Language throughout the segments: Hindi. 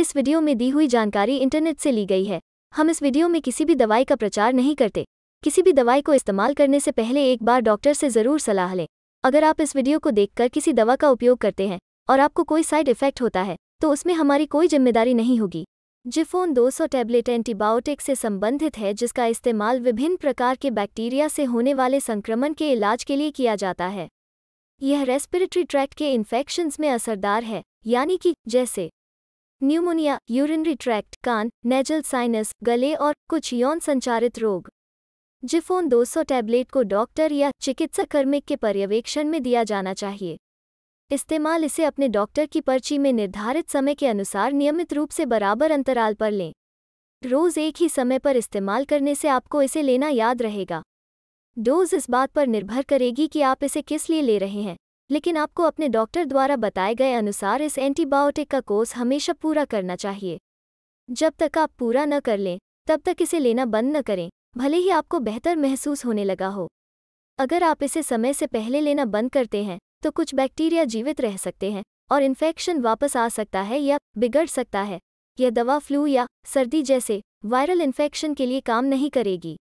इस वीडियो में दी हुई जानकारी इंटरनेट से ली गई है हम इस वीडियो में किसी भी दवाई का प्रचार नहीं करते किसी भी दवाई को इस्तेमाल करने से पहले एक बार डॉक्टर से ज़रूर सलाह लें अगर आप इस वीडियो को देखकर किसी दवा का उपयोग करते हैं और आपको कोई साइड इफेक्ट होता है तो उसमें हमारी कोई जिम्मेदारी नहीं होगी जिफोन 200 टैबलेट एंटीबायोटिक से संबंधित है जिसका इस्तेमाल विभिन्न प्रकार के बैक्टीरिया से होने वाले संक्रमण के इलाज के लिए किया जाता है यह रेस्पिरेटरी ट्रैक्ट के इन्फेक्शन्स में असरदार है यानी कि जैसे न्यूमोनिया यूरिनरी ट्रैक्ट कान नेजल साइनस गले और कुछ यौन संचारित रोग जिफोन 200 टैबलेट को डॉक्टर या चिकित्सा कर्मिक के पर्यवेक्षण में दिया जाना चाहिए इस्तेमाल इसे अपने डॉक्टर की पर्ची में निर्धारित समय के अनुसार नियमित रूप से बराबर अंतराल पर लें रोज एक ही समय पर इस्तेमाल करने से आपको इसे लेना याद रहेगा डोज इस बात पर निर्भर करेगी कि आप इसे किस लिए ले रहे हैं लेकिन आपको अपने डॉक्टर द्वारा बताए गए अनुसार इस एंटीबायोटिक का कोर्स हमेशा पूरा करना चाहिए जब तक आप पूरा न कर लें तब तक इसे लेना बंद न करें भले ही आपको बेहतर महसूस होने लगा हो अगर आप इसे समय से पहले लेना बंद करते हैं तो कुछ बैक्टीरिया जीवित रह सकते हैं और इन्फेक्शन वापस आ सकता है या बिगड़ सकता है यह दवा फ्लू या सर्दी जैसे वायरल इन्फेक्शन के लिए काम नहीं करेगी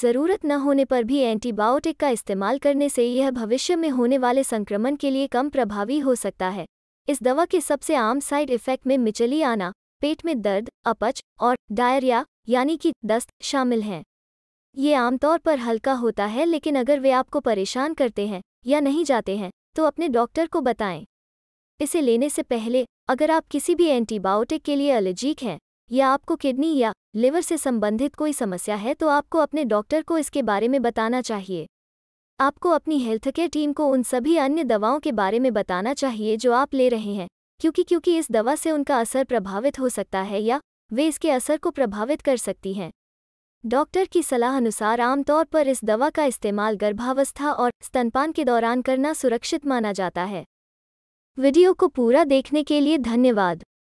ज़रूरत न होने पर भी एंटीबायोटिक का इस्तेमाल करने से यह भविष्य में होने वाले संक्रमण के लिए कम प्रभावी हो सकता है इस दवा के सबसे आम साइड इफ़ेक्ट में मिचली आना पेट में दर्द अपच और डायरिया यानी कि दस्त शामिल हैं ये आमतौर पर हल्का होता है लेकिन अगर वे आपको परेशान करते हैं या नहीं जाते हैं तो अपने डॉक्टर को बताएं इसे लेने से पहले अगर आप किसी भी एंटीबायोटिक के लिए एलर्जिक हैं या आपको किडनी या लिवर से संबंधित कोई समस्या है तो आपको अपने डॉक्टर को इसके बारे में बताना चाहिए आपको अपनी हेल्थ केयर टीम को उन सभी अन्य दवाओं के बारे में बताना चाहिए जो आप ले रहे हैं क्योंकि क्योंकि इस दवा से उनका असर प्रभावित हो सकता है या वे इसके असर को प्रभावित कर सकती हैं डॉक्टर की सलाह अनुसार आमतौर पर इस दवा का इस्तेमाल गर्भावस्था और स्तनपान के दौरान करना सुरक्षित माना जाता है वीडियो को पूरा देखने के लिए धन्यवाद